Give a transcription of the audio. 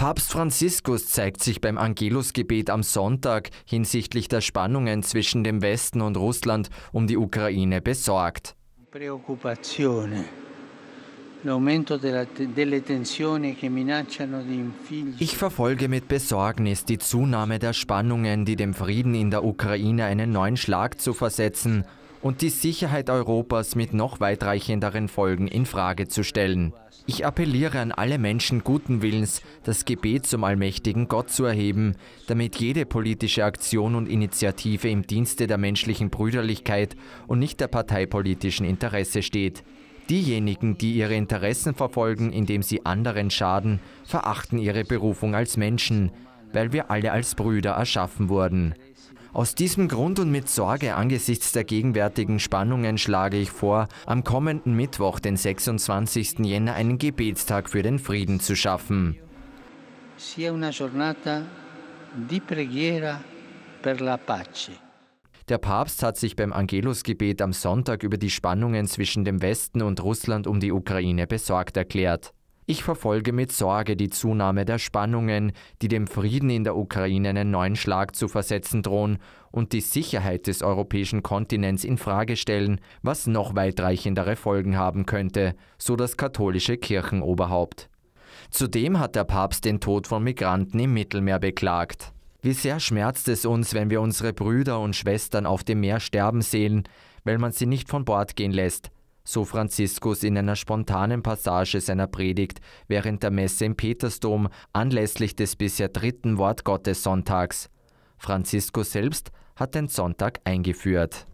Papst Franziskus zeigt sich beim Angelusgebet am Sonntag hinsichtlich der Spannungen zwischen dem Westen und Russland um die Ukraine besorgt. Ich verfolge mit Besorgnis die Zunahme der Spannungen, die dem Frieden in der Ukraine einen neuen Schlag zu versetzen und die Sicherheit Europas mit noch weitreichenderen Folgen in Frage zu stellen. Ich appelliere an alle Menschen guten Willens, das Gebet zum allmächtigen Gott zu erheben, damit jede politische Aktion und Initiative im Dienste der menschlichen Brüderlichkeit und nicht der parteipolitischen Interesse steht. Diejenigen, die ihre Interessen verfolgen, indem sie anderen schaden, verachten ihre Berufung als Menschen, weil wir alle als Brüder erschaffen wurden. Aus diesem Grund und mit Sorge angesichts der gegenwärtigen Spannungen schlage ich vor, am kommenden Mittwoch, den 26. Jänner, einen Gebetstag für den Frieden zu schaffen. Der Papst hat sich beim Angelusgebet am Sonntag über die Spannungen zwischen dem Westen und Russland um die Ukraine besorgt erklärt. Ich verfolge mit Sorge die Zunahme der Spannungen, die dem Frieden in der Ukraine einen neuen Schlag zu versetzen drohen und die Sicherheit des europäischen Kontinents in Frage stellen, was noch weitreichendere Folgen haben könnte, so das katholische Kirchenoberhaupt. Zudem hat der Papst den Tod von Migranten im Mittelmeer beklagt. Wie sehr schmerzt es uns, wenn wir unsere Brüder und Schwestern auf dem Meer sterben sehen, weil man sie nicht von Bord gehen lässt, so Franziskus in einer spontanen Passage seiner Predigt während der Messe im Petersdom anlässlich des bisher dritten Wort Sonntags. Franziskus selbst hat den Sonntag eingeführt.